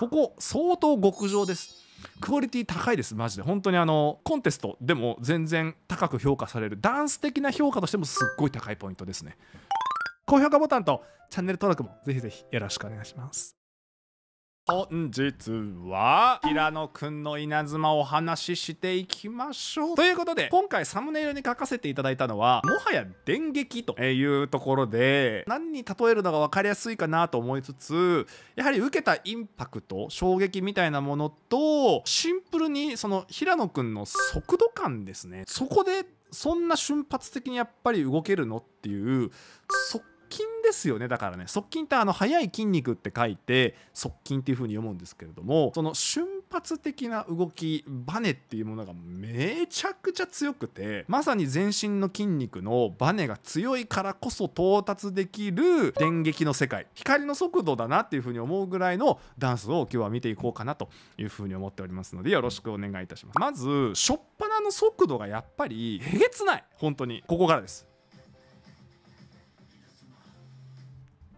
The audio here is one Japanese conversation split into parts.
ここ相当極上ですクオリティ高いですマジで本当にあのコンテストでも全然高く評価されるダンス的な評価としてもすっごい高いポイントですね高評価ボタンとチャンネル登録もぜひぜひよろしくお願いします本日は平野くんの稲妻をお話ししていきましょうということで今回サムネイルに書かせていただいたのはもはや電撃というところで何に例えるのが分かりやすいかなと思いつつやはり受けたインパクト衝撃みたいなものとシンプルにその平野くんの速度感ですねそこでそんな瞬発的にやっぱり動けるのっていう速筋ですよねだからね側筋ってあの速い筋肉って書いて側筋っていう風に読むんですけれどもその瞬発的な動きバネっていうものがめちゃくちゃ強くてまさに全身の筋肉のバネが強いからこそ到達できる電撃の世界光の速度だなっていう風に思うぐらいのダンスを今日は見ていこうかなという風に思っておりますのでよろしくお願いいたしますまず初っ端の速度がやっぱりえげつない本当にここからです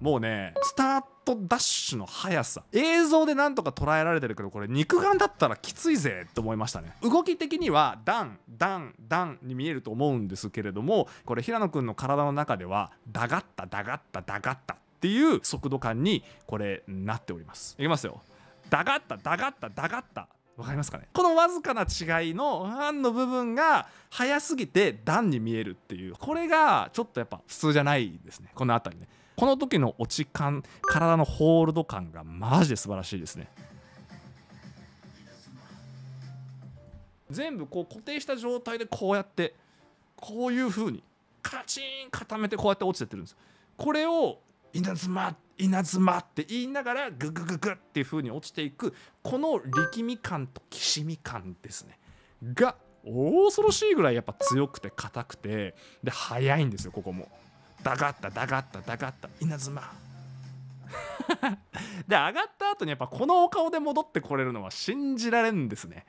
もうねスタートダッシュの速さ映像でなんとか捉えられてるけどこれ肉眼だったらきついぜと思いましたね動き的にはダンダンダンに見えると思うんですけれどもこれ平野くんの体の中ではダガッタダガッタダガッタっていう速度感にこれなっておりますいきますよダガッタダガッタダガッタわかりますかねこのわずかな違いのファンの部分が速すぎて段に見えるっていうこれがちょっとやっぱ普通じゃないですねこの辺りねこの時の落ち感体のホールド感がマジで素晴らしいですね全部こう固定した状態でこうやってこういうふうにカチン固めてこうやって落ちてってるんですこれを稲妻稲妻って言いながらググググっていうふうに落ちていくこの力み感ときしみ感ですねが恐ろしいぐらいやっぱ強くて硬くてで速いんですよここも。ダガッタダガッタダガッタ稲妻 で上がった後にやっぱこのお顔で戻ってこれるのは信じられんですね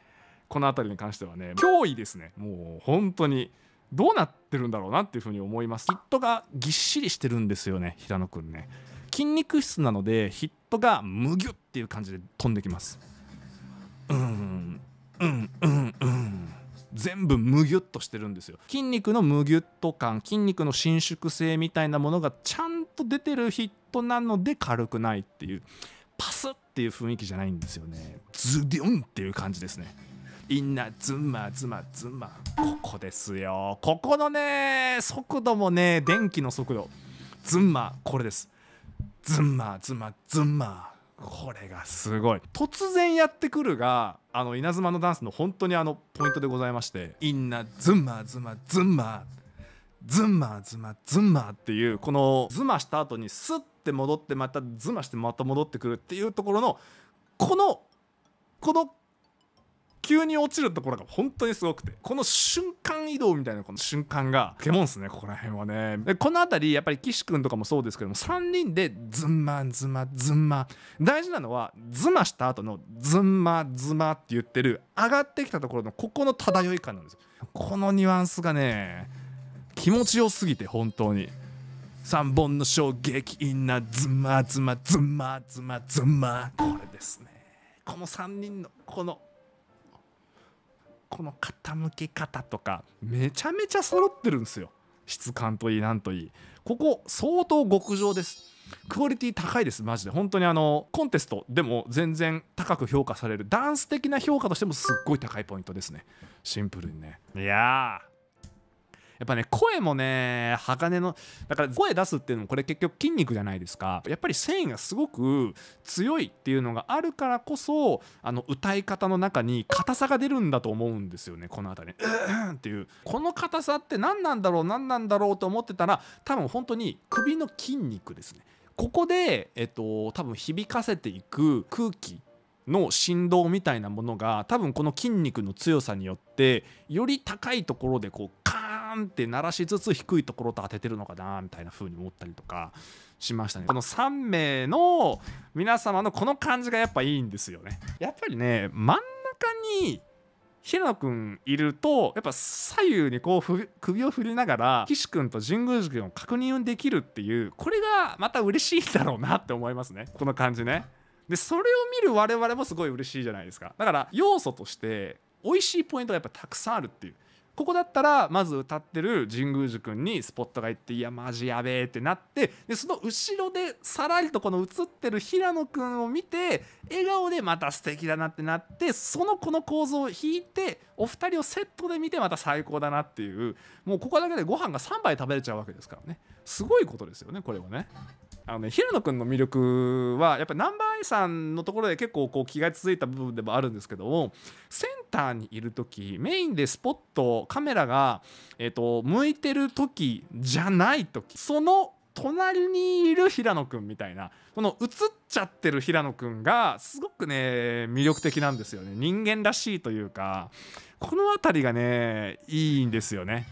この辺りに関してはね脅威ですねもう本当にどうなってるんだろうなっていうふうに思いますヒットがぎっしりしてるんですよね平野くんね筋肉質なのでヒットがむぎゅっていう感じで飛んできますうんうんうんうん全部むぎゅっとしてるんですよ筋肉のむぎゅっと感筋肉の伸縮性みたいなものがちゃんと出てるヒットなので軽くないっていうパスっていう雰囲気じゃないんですよねズデュンっていう感じですねインナーズンマズンマズンマここですよここのね速度もね電気の速度ズンマこれですズンマズンマズンマこれがすごい突然やってくるがあの稲妻のダンスの本当にあのポイントでございまして「インナズンマーズンマーズンマー」ズンマーズマズンマーっていうこのズマした後にスッて戻ってまたズマしてまた戻ってくるっていうところのこのこの急に落ちるところが本当にすごくてこの瞬間移動みたいなこの瞬間がポケモンっすねここら辺はねでこの辺りやっぱり岸君とかもそうですけども3人でズンマズマズンマ大事なのはズマした後のズンマズマって言ってる上がってきたところのここの漂い感なんですよこのニュアンスがね気持ちよすぎて本当に3本の衝撃インナズマズマズマズマズマこれですねこの3人のこのこの傾き方とかめちゃめちゃ揃ってるんですよ質感といいなんといいここ相当極上ですクオリティ高いですマジで本当にあのコンテストでも全然高く評価されるダンス的な評価としてもすっごい高いポイントですねシンプルにねいやーやっぱね声もね鋼のだから声出すっていうのもこれ結局筋肉じゃないですかやっぱり繊維がすごく強いっていうのがあるからこそあの歌い方の中に硬さが出るんだと思うんですよねこの辺りうんっていうこの硬さって何なんだろう何なんだろうと思ってたら多分本当に首の筋肉ですねここで、えっと、多分響かせていく空気の振動みたいなものが多分この筋肉の強さによってより高いところでこうカンって鳴らしつつ低いところと当ててるのかなみたいな風に思ったりとかしましたねこの3名の皆様のこの感じがやっぱいいんですよねやっぱりね真ん中に平野くんいるとやっぱ左右にこう首を振りながら岸くんと神宮寺くんを確認できるっていうこれがまた嬉しいだろうなって思いますねこの感じねでそれを見る我々もすごい嬉しいじゃないですかだから要素として美味しいポイントがやっぱたくさんあるっていうここだったらまず歌ってる神宮寺君にスポットが行っていやマジやべえってなってでその後ろでさらりとこの映ってる平野君を見て笑顔でまた素敵だなってなってそのこの構造を引いてお二人をセットで見てまた最高だなっていうもうここだけでご飯が3杯食べれちゃうわけですからねすごいことですよねこれはね。あの、ね、平野君の魅力はやっぱり南波愛さんのところで結構こう気が続いた部分でもあるんですけどもセンターにいる時メインでスポットカメラが、えーと、向いてる時じゃない時その隣にいる平野君みたいなこの映っちゃってる平野君がすごくね魅力的なんですよね人間らしいというかこの辺りがねいいんですよね。